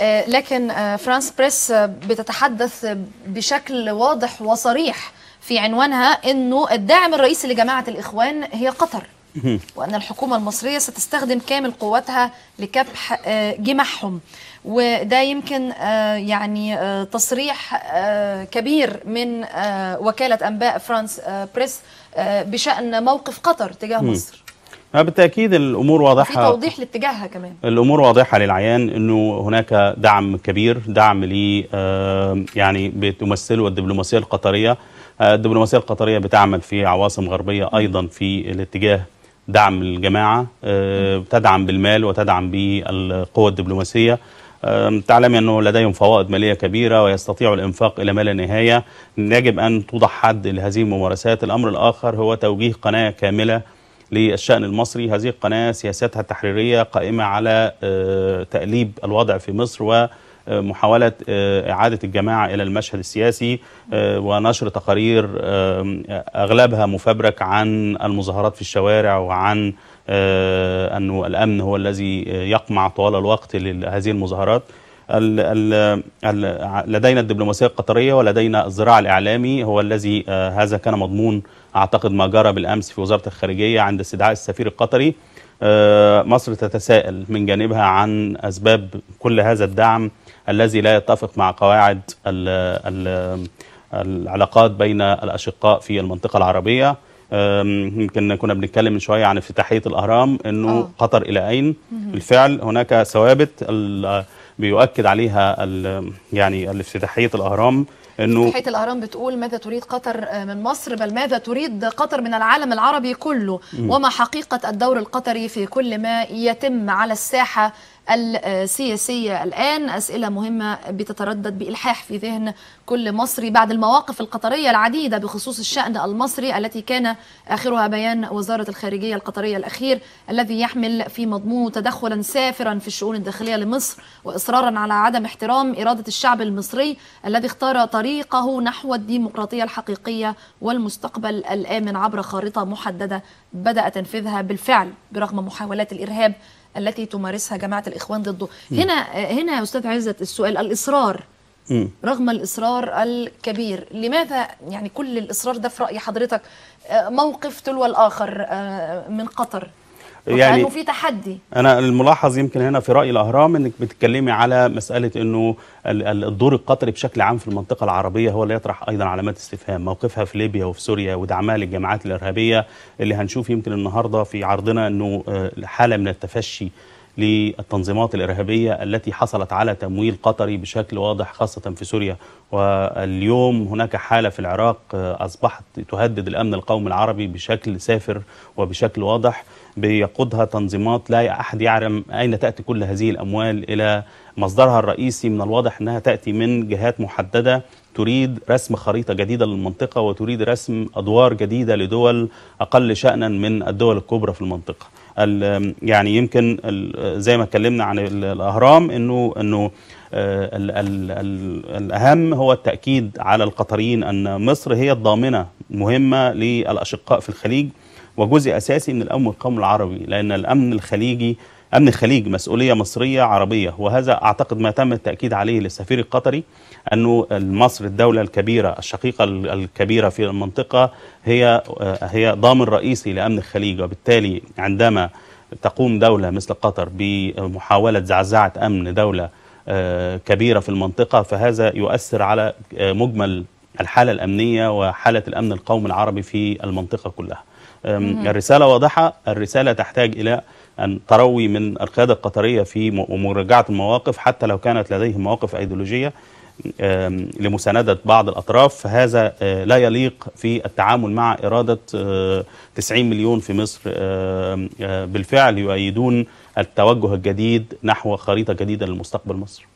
آه، لكن آه، فرانس بريس آه، بتتحدث بشكل واضح وصريح في عنوانها انه الداعم الرئيسي لجماعه الاخوان هي قطر وان الحكومه المصريه ستستخدم كامل قوتها لكبح جماحهم وده يمكن يعني تصريح كبير من وكاله انباء فرانس بريس بشان موقف قطر تجاه مصر بالتاكيد الامور واضحه في توضيح لاتجاهها كمان الامور واضحه للعيان انه هناك دعم كبير دعم ل آه، يعني بتمثله الدبلوماسيه القطريه آه، الدبلوماسيه القطريه بتعمل في عواصم غربيه ايضا في الاتجاه دعم الجماعه آه، تدعم بتدعم بالمال وتدعم بالقوى الدبلوماسيه تعلم أنه لديهم فوائد مالية كبيرة ويستطيعوا الإنفاق إلى ما لا نهاية يجب أن توضح حد لهذه الممارسات الأمر الآخر هو توجيه قناة كاملة للشأن المصري هذه القناة سياستها التحريرية قائمة على آه، تأليب الوضع في مصر و محاولة آه، إعادة الجماعة إلى المشهد السياسي آه، ونشر تقارير أغلبها مفبرك عن المظاهرات في الشوارع وعن أنه الأمن هو الذي يقمع طوال الوقت لهذه المظاهرات ال ال لدينا الدبلوماسيه القطريه ولدينا الزراع الاعلامي هو الذي آه، هذا كان مضمون اعتقد ما جرى بالامس في وزاره الخارجيه عند استدعاء السفير القطري آه، مصر تتساءل من جانبها عن اسباب كل هذا الدعم الذي لا يتفق مع قواعد ال ال العلاقات بين الاشقاء في المنطقه العربيه يمكن كنا بنتكلم من شويه عن افتتاحيه الاهرام انه آه. قطر الى اين بالفعل هناك ثوابت بيؤكد عليها يعني الافتتاحيه الاهرام انه تحيه الاهرام بتقول ماذا تريد قطر آه، من مصر بل ماذا تريد قطر من العالم العربي كله وما حقيقه الدور القطري في كل ما يتم على الساحه آه، السياسية الآن أسئلة مهمة بتتردد بإلحاح في ذهن كل مصري بعد المواقف القطرية العديدة بخصوص الشأن المصري التي كان آخرها بيان وزارة الخارجية القطرية الأخير الذي يحمل في مضمونه تدخلا سافرا في الشؤون الداخلية لمصر وإصرارا على عدم احترام إرادة الشعب المصري الذي اختار طريق طريقه نحو الديمقراطية الحقيقية والمستقبل الآمن عبر خارطة محددة بدأ تنفيذها بالفعل برغم محاولات الإرهاب التي تمارسها جماعة الإخوان ضده هنا هنا يا أستاذ عزت السؤال الإصرار رغم الإصرار الكبير لماذا يعني كل الإصرار ده في رأي حضرتك آه، موقف تلو الآخر آه، من قطر يعني في تحدي انا الملاحظ يمكن هنا في راي الاهرام انك بتتكلمي على مساله انه الدور القطري بشكل عام في المنطقه العربيه هو اللي يطرح ايضا علامات استفهام موقفها في ليبيا وفي سوريا ودعمها للجماعات الارهابيه اللي هنشوف يمكن النهارده في عرضنا انه آه، حاله من التفشي للتنظيمات الإرهابية التي حصلت على تمويل قطري بشكل واضح خاصة في سوريا واليوم هناك حالة في العراق آه، أصبحت تهدد الأمن القومي العربي بشكل سافر وبشكل واضح بيقودها تنظيمات لا أحد يعلم أين تأتي كل هذه الأموال إلى مصدرها الرئيسي من الواضح أنها تأتي من جهات محددة تريد رسم خريطة جديدة للمنطقة وتريد رسم أدوار جديدة لدول أقل شأنا من الدول الكبرى في المنطقة يعني يمكن زي ما اتكلمنا عن الاهرام انه انه الـ آه، الـ الـ الاهم هو التاكيد على القطريين ان مصر هي الضامنه مهمه للاشقاء في الخليج وجزء اساسي من الامن القومي العربي لان الامن الخليجي أمن الخليج مسؤولية مصرية عربية وهذا أعتقد ما تم التأكيد عليه للسفير القطري أنه مصر الدولة الكبيرة الشقيقة الكبيرة في المنطقة هي آه، هي ضامن رئيسي لأمن الخليج وبالتالي عندما تقوم دولة مثل قطر بمحاولة زعزعة أمن دولة آه، كبيرة في المنطقة فهذا يؤثر على آه، مجمل الحالة الأمنية وحالة الأمن القومي العربي في المنطقة كلها الرسالة واضحة الرسالة تحتاج إلى أن تروي من القيادة القطرية في مراجعة المواقف حتى لو كانت لديهم مواقف أيديولوجية لمساندة بعض الأطراف فهذا آه، لا يليق في التعامل مع إرادة 90 آه، مليون في مصر آه، بالفعل يؤيدون التوجه الجديد نحو خريطة جديدة للمستقبل مصر